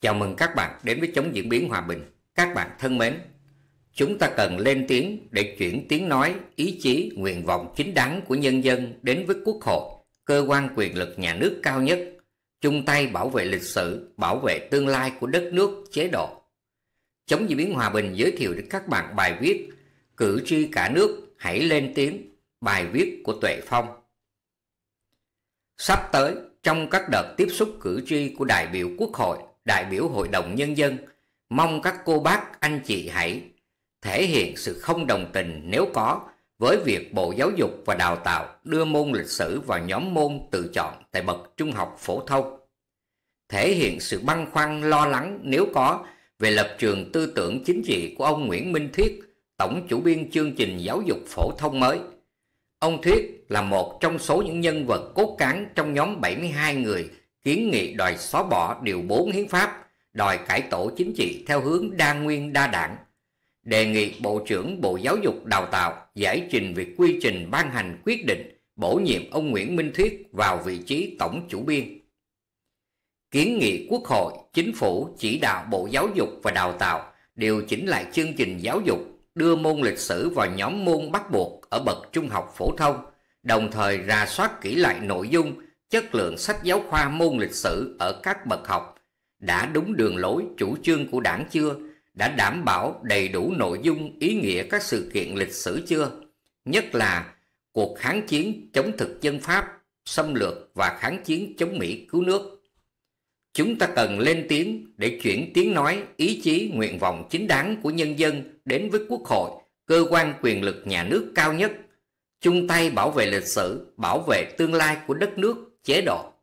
Chào mừng các bạn đến với Chống Diễn biến Hòa Bình. Các bạn thân mến, chúng ta cần lên tiếng để chuyển tiếng nói, ý chí, nguyện vọng chính đáng của nhân dân đến với Quốc hội, cơ quan quyền lực nhà nước cao nhất, chung tay bảo vệ lịch sử, bảo vệ tương lai của đất nước, chế độ. Chống Diễn biến Hòa Bình giới thiệu đến các bạn bài viết Cử tri cả nước hãy lên tiếng, bài viết của Tuệ Phong. Sắp tới, trong các đợt tiếp xúc cử tri của đại biểu Quốc hội đại biểu Hội đồng Nhân dân, mong các cô bác, anh chị hãy thể hiện sự không đồng tình nếu có với việc Bộ Giáo dục và Đào tạo đưa môn lịch sử vào nhóm môn tự chọn tại bậc trung học phổ thông. Thể hiện sự băn khoăn lo lắng nếu có về lập trường tư tưởng chính trị của ông Nguyễn Minh Thuyết, tổng chủ biên chương trình giáo dục phổ thông mới. Ông Thuyết là một trong số những nhân vật cốt cán trong nhóm 72 người kiến nghị đòi xóa bỏ Điều 4 Hiến pháp, đòi cải tổ chính trị theo hướng đa nguyên đa đảng. Đề nghị Bộ trưởng Bộ Giáo dục Đào tạo giải trình về quy trình ban hành quyết định bổ nhiệm ông Nguyễn Minh Thuyết vào vị trí tổng chủ biên. Kiến nghị Quốc hội, Chính phủ chỉ đạo Bộ Giáo dục và Đào tạo điều chỉnh lại chương trình giáo dục, đưa môn lịch sử vào nhóm môn bắt buộc ở bậc trung học phổ thông, đồng thời ra soát kỹ lại nội dung chất lượng sách giáo khoa môn lịch sử ở các bậc học đã đúng đường lối chủ trương của đảng chưa, đã đảm bảo đầy đủ nội dung ý nghĩa các sự kiện lịch sử chưa, nhất là cuộc kháng chiến chống thực dân Pháp, xâm lược và kháng chiến chống Mỹ cứu nước. Chúng ta cần lên tiếng để chuyển tiếng nói, ý chí, nguyện vọng chính đáng của nhân dân đến với Quốc hội, cơ quan quyền lực nhà nước cao nhất, chung tay bảo vệ lịch sử, bảo vệ tương lai của đất nước chế độ